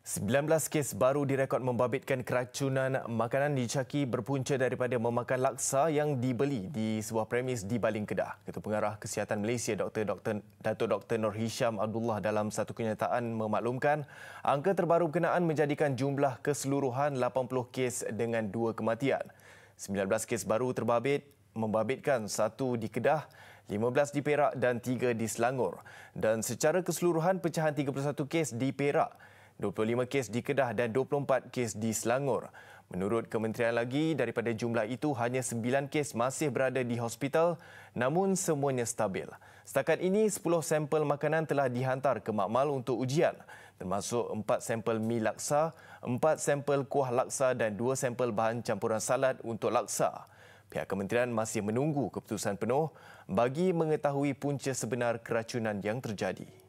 19 kes baru direkod membabitkan keracunan makanan dicaki berpunca daripada memakan laksa yang dibeli di sebuah premis di Baling Kedah. Ketua Pengarah Kesihatan Malaysia Dr. Dr. Datuk Dr. Nur Hisham Abdullah dalam satu kenyataan memaklumkan angka terbaru berkenaan menjadikan jumlah keseluruhan 80 kes dengan dua kematian. 19 kes baru terbabit membabitkan satu di Kedah 15 di Perak dan 3 di Selangor dan secara keseluruhan pecahan 31 kes di Perak 25 kes di Kedah dan 24 kes di Selangor. Menurut kementerian lagi, daripada jumlah itu hanya 9 kes masih berada di hospital namun semuanya stabil. Setakat ini, 10 sampel makanan telah dihantar ke makmal untuk ujian termasuk 4 sampel mi laksa, 4 sampel kuah laksa dan 2 sampel bahan campuran salad untuk laksa. Pihak kementerian masih menunggu keputusan penuh bagi mengetahui punca sebenar keracunan yang terjadi.